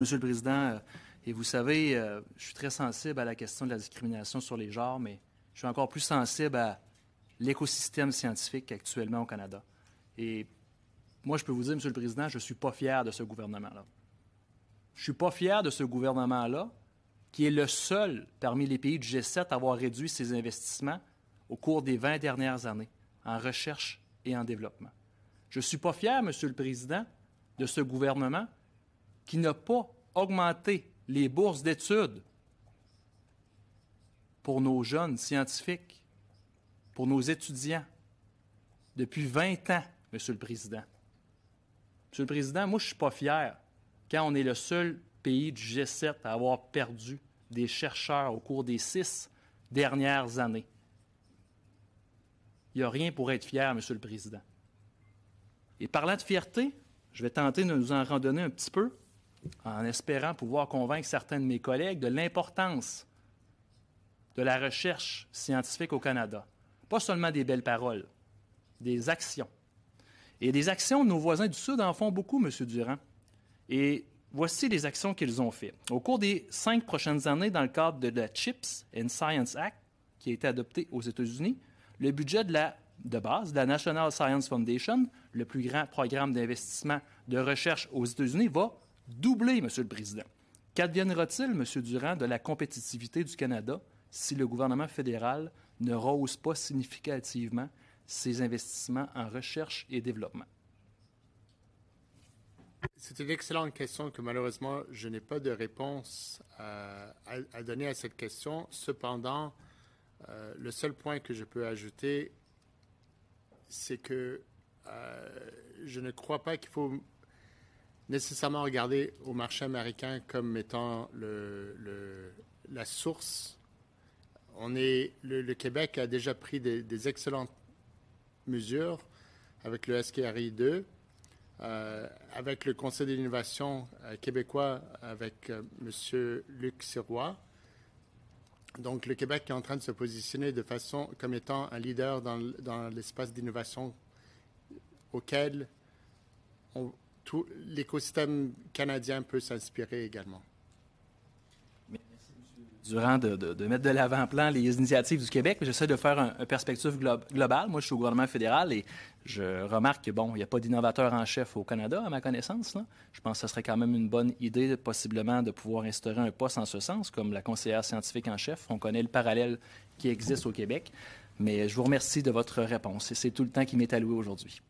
Monsieur le Président, euh, et vous savez, euh, je suis très sensible à la question de la discrimination sur les genres, mais je suis encore plus sensible à l'écosystème scientifique actuellement au Canada. Et moi, je peux vous dire, Monsieur le Président, je ne suis pas fier de ce gouvernement-là. Je ne suis pas fier de ce gouvernement-là, qui est le seul parmi les pays du G7 à avoir réduit ses investissements au cours des 20 dernières années en recherche et en développement. Je ne suis pas fier, Monsieur le Président, de ce gouvernement qui n'a pas augmenté les bourses d'études pour nos jeunes scientifiques, pour nos étudiants, depuis 20 ans, Monsieur le Président. Monsieur le Président, moi, je ne suis pas fier quand on est le seul pays du G7 à avoir perdu des chercheurs au cours des six dernières années. Il n'y a rien pour être fier, Monsieur le Président. Et parlant de fierté, je vais tenter de nous en randonner un petit peu en espérant pouvoir convaincre certains de mes collègues de l'importance de la recherche scientifique au Canada. Pas seulement des belles paroles, des actions. Et des actions nos voisins du Sud en font beaucoup, M. Durand. Et voici les actions qu'ils ont faites. Au cours des cinq prochaines années, dans le cadre de la CHIPS and Science Act, qui a été adoptée aux États-Unis, le budget de, la, de base de la National Science Foundation, le plus grand programme d'investissement de recherche aux États-Unis, va doublé, Monsieur le Président. Qu'adviendra-t-il, Monsieur Durand, de la compétitivité du Canada si le gouvernement fédéral ne rose pas significativement ses investissements en recherche et développement? C'est une excellente question que malheureusement, je n'ai pas de réponse euh, à, donner à cette question. Cependant, euh, le seul point que je peux ajouter, c'est que euh, je ne crois pas qu'il faut nécessairement regarder au marché américain comme étant le, la source. On est, le, Québec a déjà pris des, excellentes mesures avec le SKRI 2, euh, avec le Conseil de l'innovation euh, québécois, avec euh, Monsieur M. Luc Sirois. Donc, le Québec est en train de se positionner de façon comme étant un leader dans, dans l'espace d'innovation auquel on, l'écosystème canadien peut s'inspirer également. Durant de, de, de, mettre de l'avant-plan les initiatives du Québec, j'essaie de faire une perspective globale. Moi, je suis au gouvernement fédéral et je remarque que, bon, il n'y a pas d'innovateur en chef au Canada, à ma connaissance. Je pense que ce serait quand même une bonne idée, possiblement, de pouvoir instaurer un poste en ce sens, comme la conseillère scientifique en chef. On connaît le parallèle qui existe au Québec. Mais je vous remercie de votre réponse et c'est tout le temps qui m'est alloué aujourd'hui.